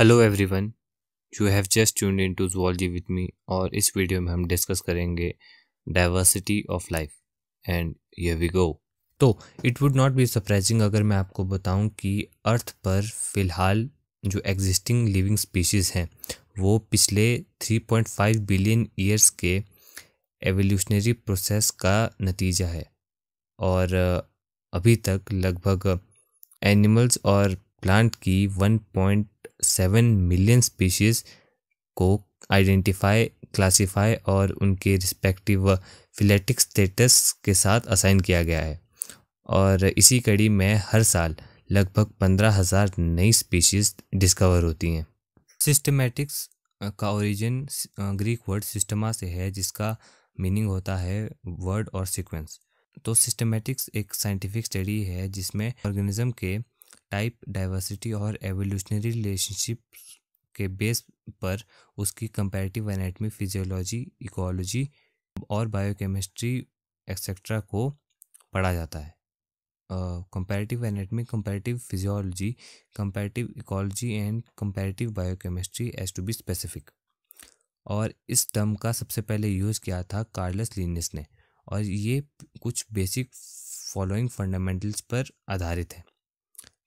Hello everyone you have just tune in to zoology with me और इस video में हम डिस्कस करेंगे डाइवर्सिटी ऑफ लाइफ एंड ये वी गो तो it would not be surprising अगर मैं आपको बताऊं कि अर्थ पर फिलहाल जो एग्जिस्टिंग लिविंग स्पीशीज़ हैं वो पिछले 3.5 बिलियन ईयर्स के एवोल्यूशनरी प्रोसेस का नतीजा है और अभी तक लगभग एनिमल्स और प्लांट की 1. सेवन मिलियन स्पीशीज़ को आइडेंटिफाई क्लासिफाई और उनके रिस्पेक्टिव फिलेटिक स्टेटस के साथ असाइन किया गया है और इसी कड़ी में हर साल लगभग पंद्रह हज़ार नई स्पीशीज़ डिस्कवर होती हैं सिस्टमेटिक्स का ओरिजिन ग्रीक वर्ड सिस्टमा से है जिसका मीनिंग होता है वर्ड और सीक्वेंस तो सिस्टमेटिक्स एक साइंटिफिक स्टडी है जिसमें ऑर्गेनिज्म के टाइप डाइवर्सिटी और एवोल्यूशनरी रिलेशनशिप के बेस पर उसकी कंपेरेटिव एनेटमी फिजियोलॉजी इकोलॉजी और बायोकेमिस्ट्री एक्सेट्रा को पढ़ा जाता है comparative anatomy comparative physiology comparative ecology and comparative biochemistry as to be specific और इस टर्म का सबसे पहले यूज़ किया था कार्लस लीनिस ने और ये कुछ बेसिक फॉलोइंग फंडामेंटल्स पर आधारित है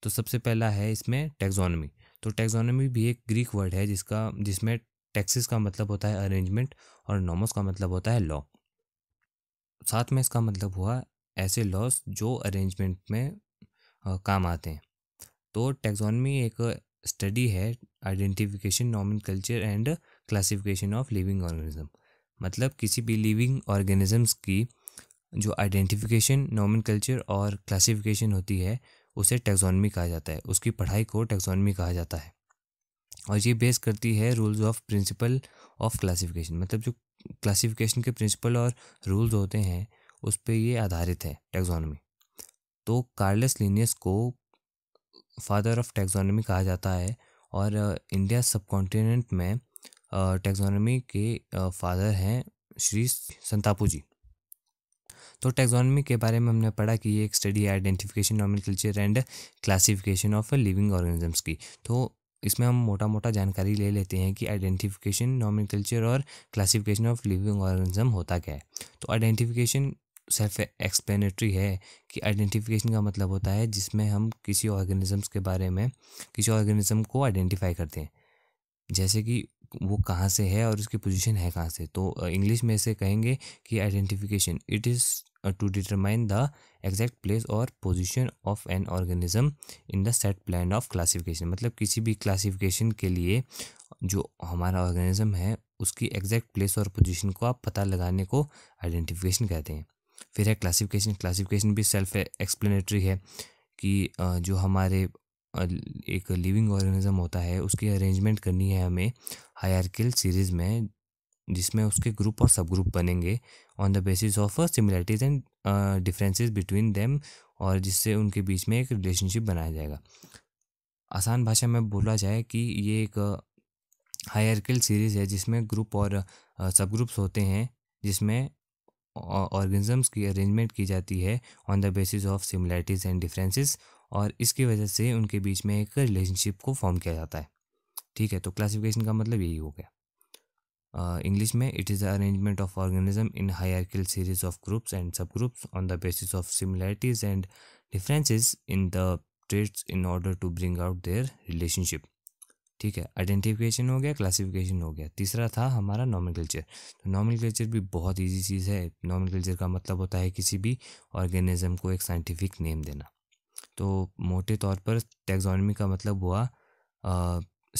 तो सबसे पहला है इसमें टेक्सोनमी तो टेक्सोनमी भी एक ग्रीक वर्ड है जिसका जिसमें टैक्सिस का मतलब होता है अरेंजमेंट और नॉमस का मतलब होता है लॉ साथ में इसका मतलब हुआ ऐसे लॉस जो अरेंजमेंट में आ, काम आते हैं तो टेक्सोनमी एक स्टडी है identification nomenclature and classification of living organism मतलब किसी भी लिविंग ऑर्गेनिजम्स की जो आइडेंटिफिकेशन नॉमिन कल्चर और क्लासिफिकेशन होती है उसे टेक्सोनमी कहा जाता है उसकी पढ़ाई को टेक्सोनमी कहा जाता है और ये बेस करती है rules of principle of classification मतलब जो क्लासिफिकेशन के प्रिंसिपल और रूल्स होते हैं उस पर ये आधारित है टेक्सोनमी तो कार्लस लिनियस को फादर ऑफ टेक्सोनमी कहा जाता है और इंडिया सब कॉन्टिनेंट में टेक्सोनमी uh, के फादर uh, हैं श्री संतापू जी तो टेक्सोनॉमी के बारे में हमने पढ़ा कि ये एक study identification nomenclature and classification of living organisms की तो इसमें हम मोटा मोटा जानकारी ले लेते हैं कि आइडेंटिफिकेशन नॉमिन कल्चर और क्लासिफिकेशन ऑफ लिविंग ऑर्गेनिज्म होता क्या है तो आइडेंटिफिकेशन सेल्फ एक्सप्लेनेटरी है कि आइडेंटिफिकेशन का मतलब होता है जिसमें हम किसी ऑर्गेनिजम्स के बारे में किसी ऑर्गेनिज्म को आइडेंटिफाई करते हैं जैसे कि वो कहाँ से है और उसकी पोजीशन है कहाँ से तो इंग्लिश में से कहेंगे कि identification it is to determine the exact place और position of an organism in the set plan of classification मतलब किसी भी क्लासिफिकेशन के लिए जो हमारा ऑर्गेनिज्म है उसकी एग्जैक्ट प्लेस और पोजीशन को आप पता लगाने को आइडेंटिफिकेशन कहते हैं फिर है क्लासिफिकेशन क्लासिफिकेशन भी सेल्फ एक्सप्लेनेटरी है कि जो हमारे एक लिविंग ऑर्गेनिज़म होता है उसकी अरेंजमेंट करनी है हमें हायरकिल सीरीज़ में जिसमें उसके ग्रुप और सब ग्रुप बनेंगे on the basis of similarities and differences between them और जिससे उनके बीच में एक रिलेशनशिप बनाया जाएगा आसान भाषा में बोला जाए कि ये एक हायरकिल सीरीज़ है जिसमें ग्रुप और सब ग्रुप्स होते हैं जिसमें ऑर्गेनिजम्स की अरेंजमेंट की जाती है on the basis of similarities and differences और इसकी वजह से उनके बीच में एक रिलेशनशिप को फॉर्म किया जाता है ठीक है तो क्लासिफिकेशन का मतलब यही हो गया इंग्लिश uh, में it is the arrangement of organism in hierarchical series of groups and subgroups on the basis of similarities and differences in the traits in order to bring out their relationship ठीक है identification हो गया classification हो गया तीसरा था हमारा nomenclature तो नॉमल कल्चर भी बहुत ईजी चीज़ है नॉमिन कल्चर का मतलब होता है किसी भी ऑर्गेनिज़म को एक साइंटिफिक नेम देना तो मोटे तौर पर टेक्जोनमी का मतलब हुआ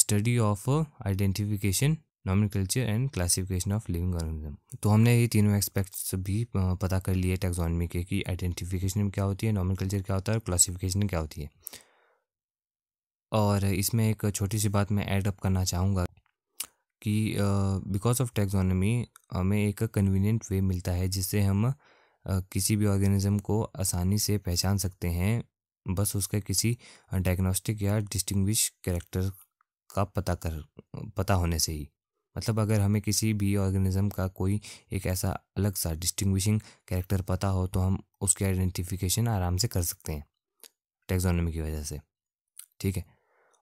study of identification nomenclature and classification of living organism तो हमने ये तीनों एस्पेक्ट्स भी पता कर लिए टेक्जोनमी के कि आइडेंटिफिकेशन क्या होती है नॉमिन कल्चर क्या होता है और क्लासिफिकेशन क्या होती है और इसमें एक छोटी सी बात मैं ऐड अप करना चाहूँगा कि बिकॉज ऑफ टैक्सोनॉमी हमें एक कन्वीनियंट वे मिलता है जिससे हम किसी भी ऑर्गेनिज़म को आसानी से पहचान सकते हैं बस उसका किसी डायग्नोस्टिक या डिस्टिंग्विश कैरेक्टर का पता कर पता होने से ही मतलब अगर हमें किसी भी ऑर्गेनिज़म का कोई एक ऐसा अलग सा डिस्टिंग्विशिंग कैरेक्टर पता हो तो हम उसकी आइडेंटिफिकेशन आराम से कर सकते हैं टेक्सोनॉमी की वजह से ठीक है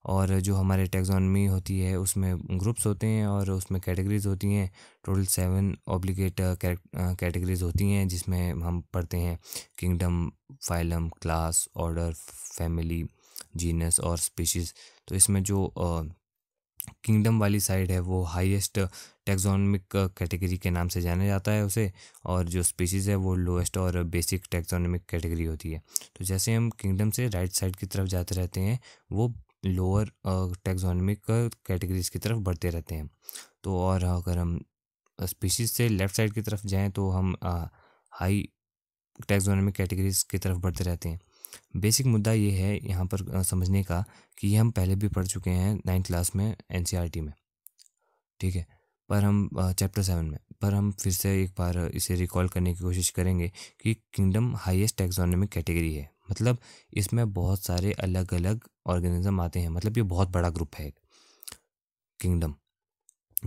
और जो हमारे टेक्सोनमी होती है उसमें ग्रुप्स होते हैं और उसमें कैटेगरीज होती हैं टोटल सेवन ऑब्लिकेट कैटेगरीज होती हैं जिसमें हम पढ़ते हैं kingdom phylum class order family genus और स्पीशीज़ तो इसमें जो किंगडम uh, वाली साइड है वो हाईएस्ट टेक्सोनमिक कैटेगरी के नाम से जाना जाता है उसे और जो स्पीशीज़ है वो लोएस्ट और बेसिक टेक्सोनमिक कैटेगरी होती है तो जैसे हम किंगडम से राइट साइड की तरफ जाते रहते हैं वो लोअर टेक्सोनॉमिक कैटेगरीज की तरफ बढ़ते रहते हैं तो और अगर हम स्पीशीज़ से लेफ़्ट साइड की तरफ जाएँ तो हम हाई टेक्सोनॉमिक कैटेगरीज की तरफ बढ़ते रहते हैं बेसिक मुद्दा ये है यहाँ पर समझने का कि हम पहले भी पढ़ चुके हैं नाइन्थ क्लास में एन e में ठीक है पर हम चैप्टर सेवन में पर हम फिर से एक बार इसे रिकॉल करने की कोशिश करेंगे कि किंगडम हाईएस्ट टेक्सोनॉमिक कैटेगरी है मतलब इसमें बहुत सारे अलग अलग ऑर्गेनिज्म आते हैं मतलब ये बहुत बड़ा ग्रुप है किंगडम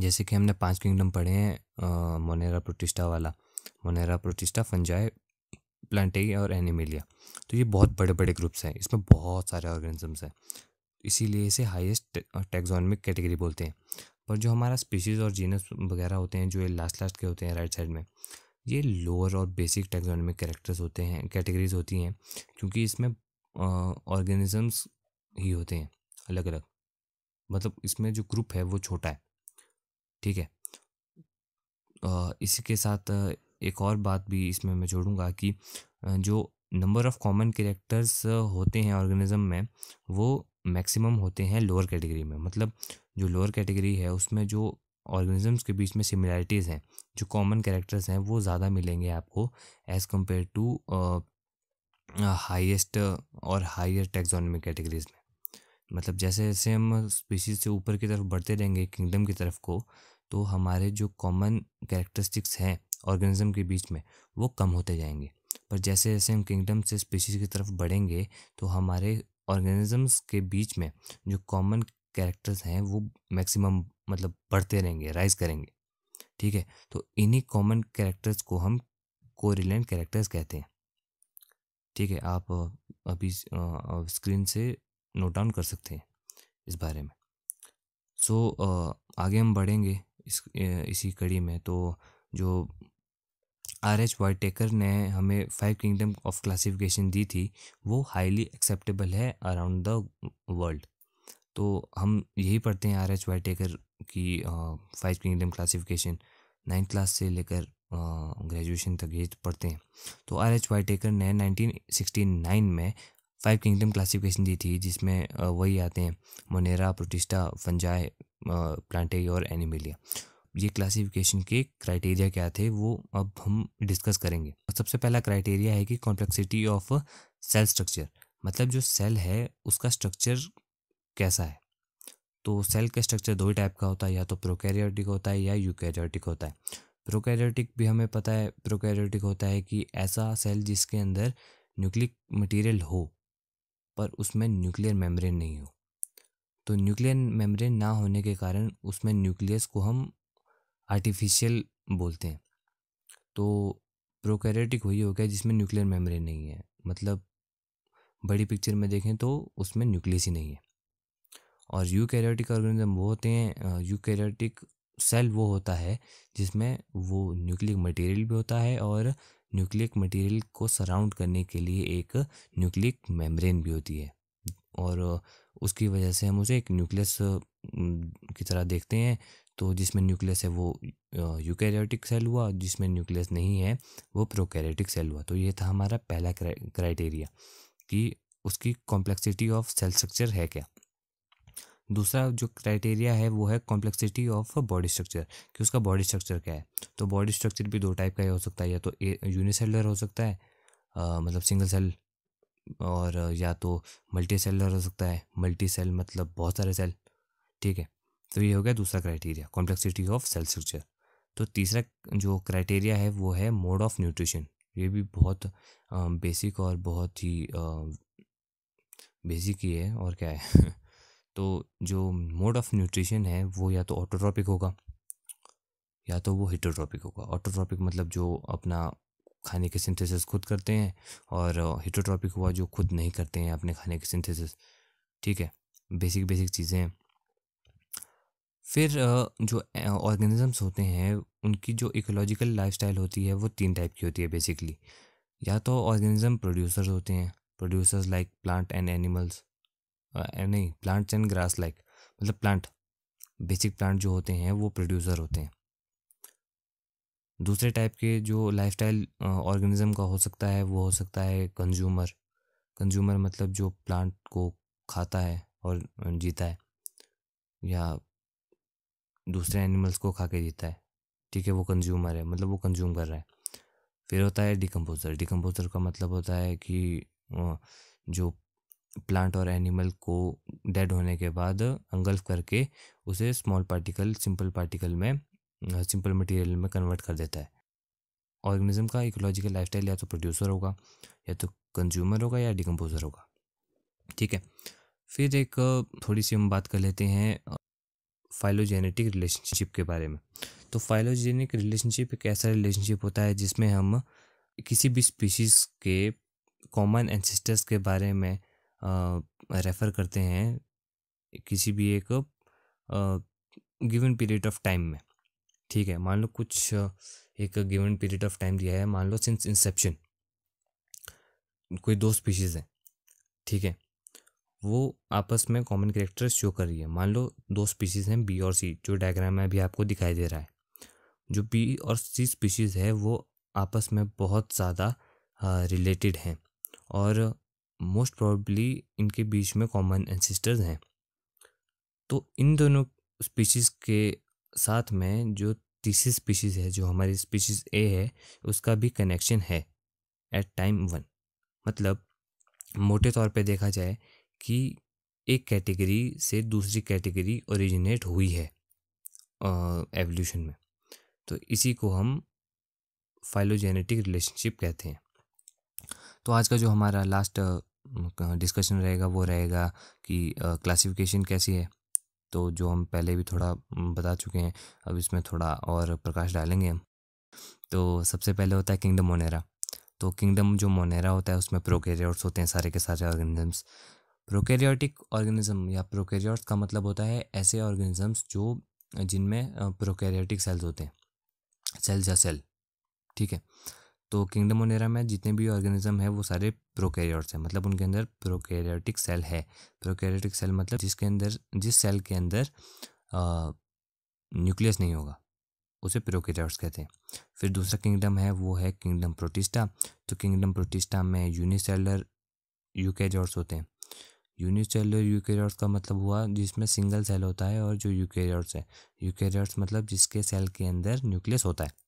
जैसे कि हमने पांच किंगडम पढ़े हैं मोनेरा प्रोटिस्टा वाला मोनेरा प्रोटिस्टा फंजाई प्लांटेई और एनिमेलिया तो ये बहुत बड़े बड़े ग्रुप्स हैं इसमें बहुत सारे ऑर्गेनिजम्स हैं इसीलिए इसे हाईएस्ट टेक्जोनमिक कैटेगरी बोलते हैं पर जो हमारा स्पीशीज़ और जीनस वगैरह होते हैं जो ये लास्ट लास्ट के होते हैं राइट साइड में ये लोअर और बेसिक टेक्सोनॉमिक कैरेक्टर्स होते हैं कैटेगरीज होती हैं क्योंकि इसमें ऑर्गेनिजम्स ही होते हैं अलग अलग मतलब इसमें जो ग्रुप है वो छोटा है ठीक है आ, इसी के साथ एक और बात भी इसमें मैं जोड़ूंगा कि जो नंबर ऑफ़ कॉमन करेक्टर्स होते हैं ऑर्गेनिज्म में वो मैक्सिमम होते हैं लोअर कैटेगरी में मतलब जो लोअर कैटेगरी है उसमें जो ऑर्गेनिजम्स के बीच में सिमिलैरिटीज़ हैं जो कॉमन कैरेक्टर्स हैं वो ज़्यादा मिलेंगे आपको एज़ कम्पेयर टू हाइस्ट और हायर टेक्सोनमी कैटेगरीज में मतलब जैसे जैसे हम स्पीशीज़ से ऊपर की तरफ बढ़ते रहेंगे किंगडम की तरफ को तो हमारे जो कॉमन कैरेक्टरिस्टिक्स हैं ऑर्गेनिज्म के बीच में वो कम होते जाएंगे पर जैसे जैसे हम किंगडम से स्पीशीज़ की तरफ बढ़ेंगे तो हमारे ऑर्गेनिजम्स के बीच में जो कॉमन कैरेक्टर्स हैं वो मैक्सिमम मतलब बढ़ते रहेंगे राइज करेंगे ठीक है तो इन्हीं कॉमन कैरेक्टर्स को हम कोरिलेंट कैरेक्टर्स कहते हैं ठीक है आप अभी स्क्रीन से नोट डाउन कर सकते हैं इस बारे में सो so, आगे हम बढ़ेंगे इस इसी कड़ी में तो जो आर एच वाइटेकर ने हमें फाइव किंगडम ऑफ क्लासिफिकेशन दी थी वो हाईली एक्सेप्टेबल है अराउंड द वर्ल्ड तो हम यही पढ़ते हैं आर एच वाई टेकर की five kingdom classification ninth class से लेकर ग्रेजुएशन तक ये पढ़ते हैं तो आर एच वाई टेकर ने नाइन में फाइव किंगडम क्लासिफिकेशन दी थी जिसमें वही आते हैं मोनेरा प्रोटिस्टा फंजाए प्लांटे और एनिमेलिया ये क्लासिफिकेशन के क्राइटेरिया क्या थे वो अब हम डिस्कस करेंगे सबसे पहला क्राइटेरिया है कि कॉम्प्लेक्सिटी ऑफ सेल स्ट्रक्चर मतलब जो सेल है उसका स्ट्रक्चर कैसा है तो सेल का स्ट्रक्चर दो ही टाइप का होता है या तो प्रोकैरियोटिक होता है या यूकैरियोटिक होता है प्रोकैरियोटिक भी हमें पता है प्रोकैरियोटिक होता है कि ऐसा सेल जिसके अंदर न्यूक्लिक मटेरियल हो पर उसमें न्यूक्लियर मेम्ब्रेन नहीं हो तो न्यूक्लियर मेम्ब्रेन ना होने के कारण उसमें न्यूक्लियस को हम आर्टिफिशियल बोलते हैं तो प्रोकैरियोटिक वही हो गया जिसमें न्यूक्लियर मेम्ब्रेन नहीं है मतलब बड़ी पिक्चर में देखें तो उसमें न्यूक्लियस ही नहीं है और यूकैरियोटिक ऑर्गेनिज्म वो होते हैं यूकैरियोटिक सेल वो होता है जिसमें वो न्यूक्लिक मटेरियल भी होता है और न्यूक्लिक मटेरियल को सराउंड करने के लिए एक न्यूक्लिक मेम्ब्रेन भी होती है और उसकी वजह से हम उसे एक न्यूक्लियस की तरह देखते हैं तो जिसमें न्यूक्लियस है वो यूकैरियोटिक सेल हुआ जिसमें न्यूक्लियस नहीं है वो प्रोकैरियोटिक सेल हुआ तो ये था हमारा पहला क्राइटेरिया कि उसकी कॉम्प्लेक्सिटी ऑफ सेल स्ट्रक्चर है क्या दूसरा जो क्राइटेरिया है वो है कॉम्प्लेक्सिटी ऑफ बॉडी स्ट्रक्चर कि उसका बॉडी स्ट्रक्चर क्या है तो बॉडी स्ट्रक्चर भी दो टाइप का ही हो सकता है या तो यूनिसेलर हो सकता है आ, मतलब सिंगल सेल और या तो मल्टी सेलर हो सकता है मल्टी सेल मतलब बहुत सारे सेल ठीक है तो ये हो गया दूसरा criteria complexity of cell structure तो तीसरा जो क्राइटेरिया है वो है मोड ऑफ न्यूट्रिशन ये भी बहुत बेसिक और बहुत ही बेसिक ही है और क्या है तो जो मोड ऑफ न्यूट्रिशन है वो या तो ऑटोट्रॉपिक होगा या तो वो हिटोट्रॉपिक होगा ऑटोट्रॉपिक मतलब जो अपना खाने के सिंथेसिस खुद करते हैं और हिटोट्रॉपिक हुआ जो खुद नहीं करते हैं अपने खाने के सिंथेसिस ठीक है बेसिक बेसिक चीज़ें हैं फिर जो ऑर्गेनिजम्स होते हैं उनकी जो इकोलॉजिकल लाइफस्टाइल होती है वो तीन टाइप की होती है बेसिकली या तो ऑर्गेनिज़म प्रोड्यूसर्स होते हैं producers like plant and animals नहीं प्लांट्स एंड ग्रास लाइक मतलब प्लांट बेसिक प्लांट जो होते हैं वो प्रोड्यूसर होते हैं दूसरे टाइप के जो लाइफस्टाइल ऑर्गेनिज्म का हो सकता है वो हो सकता है कंज्यूमर कंज्यूमर मतलब जो प्लांट को खाता है और जीता है या दूसरे एनिमल्स को खा के जीता है ठीक है वो कंज्यूमर है मतलब वो कंज्यूम कर रहा है फिर होता है डिकम्पोजर डिकम्पोजर का मतलब होता है कि जो प्लांट और एनिमल को डेड होने के बाद अंगल्फ करके उसे स्मॉल पार्टिकल सिंपल पार्टिकल में सिंपल मटेरियल में कन्वर्ट कर देता है ऑर्गेनिज्म का इकोलॉजिकल लाइफस्टाइल या तो प्रोड्यूसर होगा या तो कंज्यूमर होगा या डिकम्पोजर होगा ठीक है फिर एक थोड़ी सी हम बात कर लेते हैं फाइलोजेनेटिक रिलेशनशिप के बारे में तो फाइलोजेनिक रिलेशनशिप एक ऐसा रिलेशनशिप होता है जिसमें हम किसी भी स्पीशीज़ के कॉमन एंसेस्टर्स के बारे में रेफ़र करते हैं किसी भी एक गिवन पीरियड ऑफ टाइम में ठीक है मान लो कुछ एक गिवन पीरियड ऑफ टाइम दिया है मान लो सिंस इंसेप्शन कोई दो स्पीशीज़ हैं ठीक है वो आपस में कॉमन करेक्टर शो कर रही है मान लो दो स्पीशीज़ हैं बी और सी जो डायग्राम में अभी आपको दिखाई दे रहा है जो बी और सी स्पीशीज़ है वो आपस में बहुत ज़्यादा रिलेटेड हैं और मोस्ट प्रॉब्ली इनके बीच में कॉमन एंसिस्टर्स हैं तो इन दोनों स्पीशीज़ के साथ में जो तीसरी स्पीशीज़ है जो हमारी स्पीशीज़ ए है उसका भी कनेक्शन है एट टाइम वन मतलब मोटे तौर पे देखा जाए कि एक कैटेगरी से दूसरी कैटेगरी ओरिजिनेट हुई है एवोल्यूशन में तो इसी को हम फाइलोजेनेटिक रिलेशनशिप कहते हैं तो आज का जो हमारा लास्ट डिस्कशन रहेगा वो रहेगा कि क्लासिफिकेशन कैसी है तो जो हम पहले भी थोड़ा बता चुके हैं अब इसमें थोड़ा और प्रकाश डालेंगे हम तो सबसे पहले होता है किंगडम मोनेरा तो किंगडम जो मोनेरा होता है उसमें प्रोकैरियोट्स होते हैं सारे के सारे ऑर्गेनिजम्स प्रोकैरियोटिक ऑर्गेनिज्म या प्रोकैरियोट्स का मतलब होता है ऐसे ऑर्गेनिजम्स जो जिनमें प्रोकैरियोटिक सेल्स होते हैं सेल्स या सेल ठीक है तो किंगडम ओनेरा में जितने भी ऑर्गेनिज्म है वो सारे प्रोकैरियोट्स हैं मतलब उनके अंदर प्रोकैरियोटिक सेल है प्रोकैरियोटिक सेल मतलब जिसके अंदर जिस सेल के अंदर न्यूक्लियस नहीं होगा उसे प्रोकैरियोट्स कहते हैं फिर दूसरा किंगडम है वो है किंगडम प्रोटिस्टा तो किंगडम प्रोटिस्टा में यूनिसेलर यूकैरियोट्स होते हैं यूनिसेलर यूकैरियोट्स का मतलब हुआ जिसमें सिंगल सेल होता है और जो यूकैरियोट्स है यूकैरियोट्स मतलब जिसके सेल के अंदर न्यूक्लियस होता है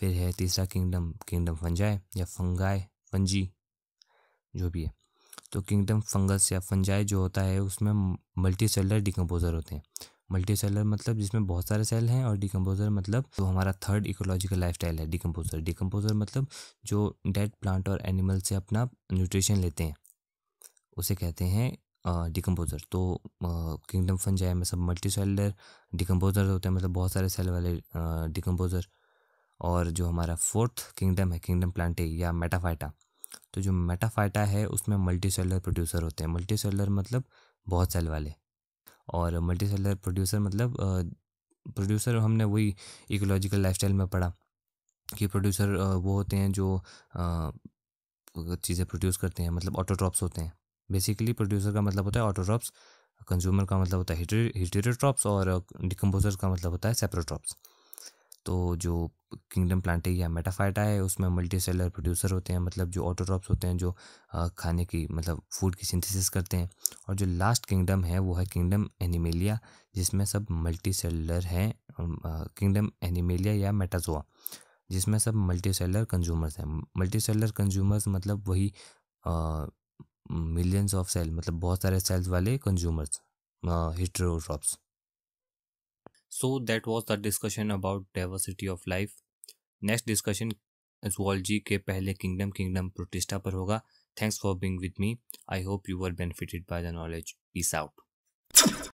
फिर है तीसरा किंगडम किंगडम फंजाए या फंगाए फंजी जो भी है तो किंगडम फंगस या फंजाए जो होता है उसमें मल्टी सेलर डिकम्पोज़र होते हैं मल्टी सेलर मतलब जिसमें बहुत सारे सेल हैं और डिकम्पोज़र मतलब तो हमारा थर्ड इकोलॉजिकल स्टाइल है डिकम्पोज़र डिकम्पोज़र मतलब जो डेड प्लांट मतलब और एनिमल से अपना न्यूट्रिशन लेते हैं उसे कहते हैं डिकम्पोज़र तो किंगडम फंजाई में सब मल्टी सेलर डिकम्पोज़र होते हैं मतलब बहुत सारे सेल वाले डिकम्पोज़र और जो हमारा फोर्थ किंगडम है किंगडम प्लांटे या मेटाफाइटा तो जो मेटाफाइटा है उसमें मल्टी सेलर प्रोड्यूसर होते हैं मल्टी सेलर मतलब बहुत सेल वाले और मल्टी सेलर प्रोड्यूसर मतलब प्रोड्यूसर हमने वही इकोलॉजिकल लाइफ में पढ़ा कि प्रोड्यूसर वो होते हैं जो चीज़ें प्रोड्यूस करते हैं मतलब ऑटोट्रॉप्स होते हैं बेसिकली प्रोड्यूसर का मतलब होता है ऑटोट्रॉप्स कंज्यूमर का मतलब होता है हिटेटोट्रॉप्स और डिकम्पोजर का मतलब होता है सेपरोट्रॉप्स तो जो किंगडम या मेटाफाइटा है उसमें मल्टी सेलर प्रोड्यूसर होते हैं मतलब जो ऑटोट्रॉप्स होते हैं जो खाने की मतलब फूड की सिंथेसिस करते हैं और जो लास्ट किंगडम है वो है किंगडम एनिमेलिया जिसमें सब मल्टी सेलर हैं किंगडम एनिमेलिया या मेटाजोआ जिसमें सब मल्टी सेलर कंज्यूमर्स हैं मल्टी सेलर कंज्यूमर्स मतलब वही मिलियंस ऑफ सेल मतलब बहुत सारे सेल्स वाले consumers heterotrophs So that was the discussion about diversity of life. Next discussion is Wall G ke Kingdom Kingdom Protista par hoga. Thanks for being with me. I hope you were benefited by the knowledge. Peace out.